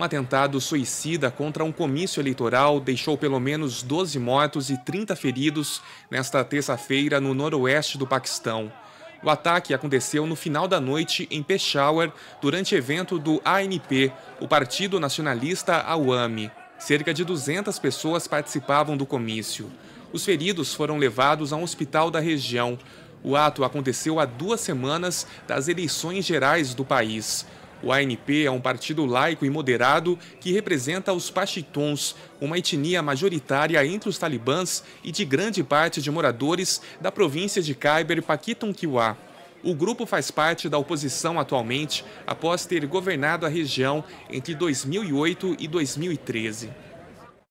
Um atentado suicida contra um comício eleitoral deixou pelo menos 12 mortos e 30 feridos nesta terça-feira no noroeste do Paquistão. O ataque aconteceu no final da noite em Peshawar, durante evento do ANP, o Partido Nacionalista Awami. Cerca de 200 pessoas participavam do comício. Os feridos foram levados a um hospital da região. O ato aconteceu há duas semanas das eleições gerais do país. O ANP é um partido laico e moderado que representa os Pashtons, uma etnia majoritária entre os talibãs e de grande parte de moradores da província de Khyber Pakhtunkhwa. O grupo faz parte da oposição atualmente, após ter governado a região entre 2008 e 2013.